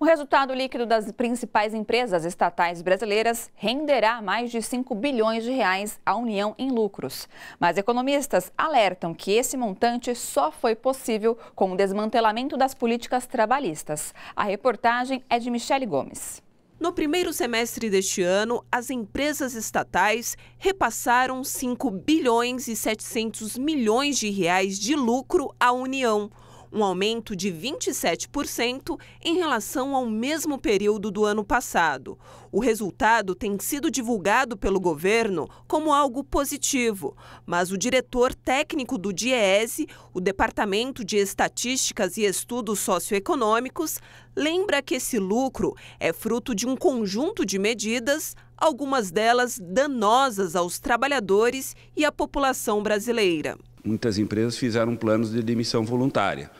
O resultado líquido das principais empresas estatais brasileiras renderá mais de 5 bilhões de reais à União em lucros. Mas economistas alertam que esse montante só foi possível com o desmantelamento das políticas trabalhistas. A reportagem é de Michele Gomes. No primeiro semestre deste ano, as empresas estatais repassaram 5 bilhões e 700 milhões de reais de lucro à União um aumento de 27% em relação ao mesmo período do ano passado. O resultado tem sido divulgado pelo governo como algo positivo, mas o diretor técnico do DIEESE, o Departamento de Estatísticas e Estudos Socioeconômicos, lembra que esse lucro é fruto de um conjunto de medidas, algumas delas danosas aos trabalhadores e à população brasileira. Muitas empresas fizeram planos de demissão voluntária.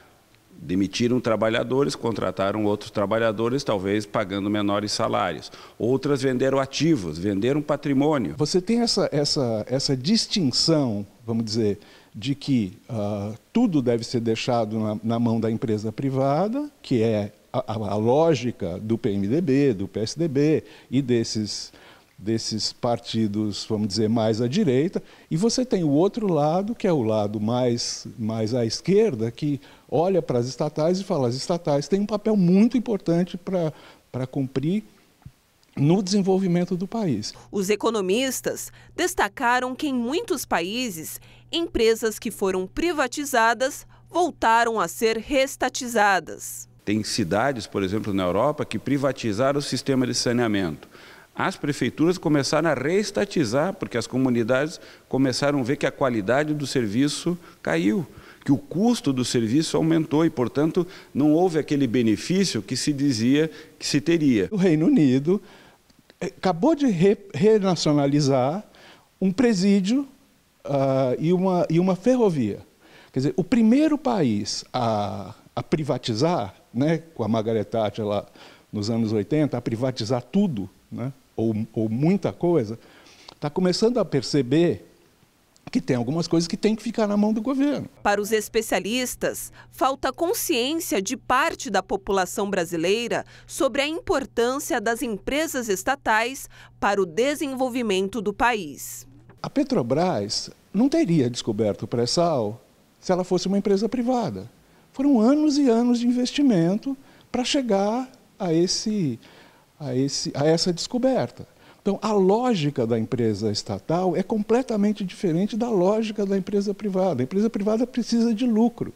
Demitiram trabalhadores, contrataram outros trabalhadores, talvez pagando menores salários. Outras venderam ativos, venderam patrimônio. Você tem essa, essa, essa distinção, vamos dizer, de que uh, tudo deve ser deixado na, na, mão da empresa privada, que é a, a, lógica do PMDB, do PSDB e desses desses partidos, vamos dizer, mais à direita, e você tem o outro lado, que é o lado mais, mais à esquerda, que olha para as estatais e fala: as estatais têm um papel muito importante para cumprir no desenvolvimento do país. Os economistas destacaram que em muitos países, empresas que foram privatizadas voltaram a ser restatizadas. Tem cidades, por exemplo, na Europa, que privatizaram o sistema de saneamento as prefeituras começaram a reestatizar, porque as comunidades começaram a ver que a qualidade do serviço caiu, que o custo do serviço aumentou e, portanto, não houve aquele benefício que se dizia que se teria. O Reino Unido eh, acabou de re renacionalizar um presídio uh, e, uma, e uma ferrovia. Quer dizer, o primeiro país a, a privatizar, né, com a Margaret Thatcher lá nos anos 80, a privatizar tudo, né? ou, ou muita coisa, está começando a perceber que tem algumas coisas que têm que ficar na mão do governo. Para os especialistas, falta consciência de parte da população brasileira sobre a importância das empresas estatais para o desenvolvimento do país. A Petrobras não teria descoberto o pré-sal se ela fosse uma empresa privada. Foram anos e anos de investimento para chegar a esse a, esse, a essa descoberta. Então, a lógica da empresa estatal é completamente diferente da lógica da empresa privada. A empresa privada precisa de lucro.